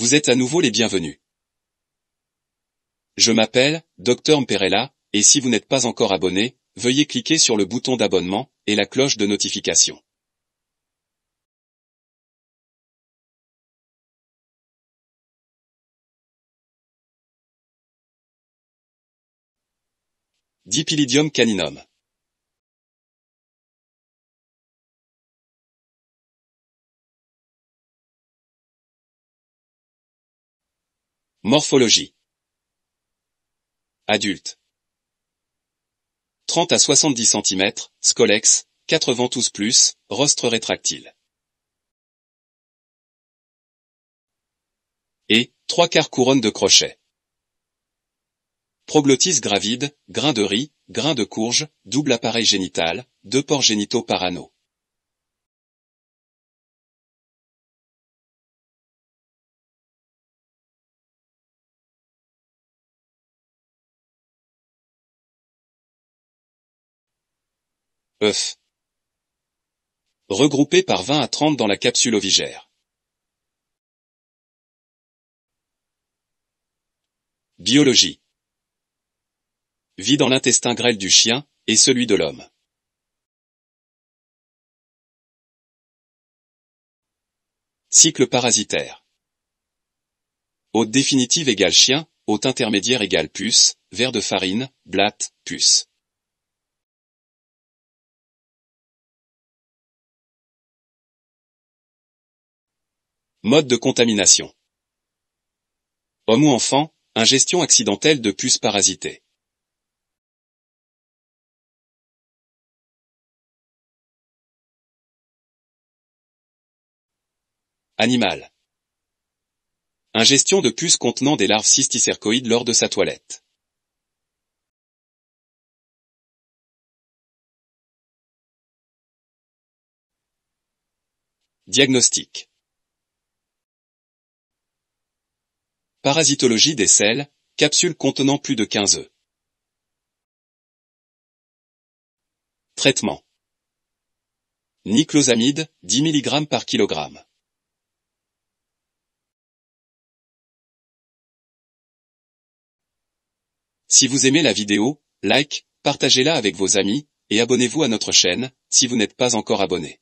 Vous êtes à nouveau les bienvenus. Je m'appelle Dr Mperella, et si vous n'êtes pas encore abonné, veuillez cliquer sur le bouton d'abonnement et la cloche de notification. Dipilidium caninum. Morphologie Adulte 30 à 70 cm, scolex, ventouses plus, rostre rétractile. Et, trois quarts couronne de crochet. Proglottis gravide, grain de riz, grain de courge, double appareil génital, deux pores génitaux par anneau. Œuf. Regroupés par 20 à 30 dans la capsule ovigère. Biologie. Vie dans l'intestin grêle du chien et celui de l'homme. Cycle parasitaire. Hôte définitive égale chien, hôte intermédiaire égale puce, verre de farine, blatte, puce. Mode de contamination. Homme ou enfant, ingestion accidentelle de puces parasitées. Animal. Ingestion de puces contenant des larves cysticercoïdes lors de sa toilette. Diagnostic. Parasitologie des sels, capsule contenant plus de 15 œufs. Traitement. Niclosamide, 10 mg par kg. Si vous aimez la vidéo, like, partagez-la avec vos amis, et abonnez-vous à notre chaîne, si vous n'êtes pas encore abonné.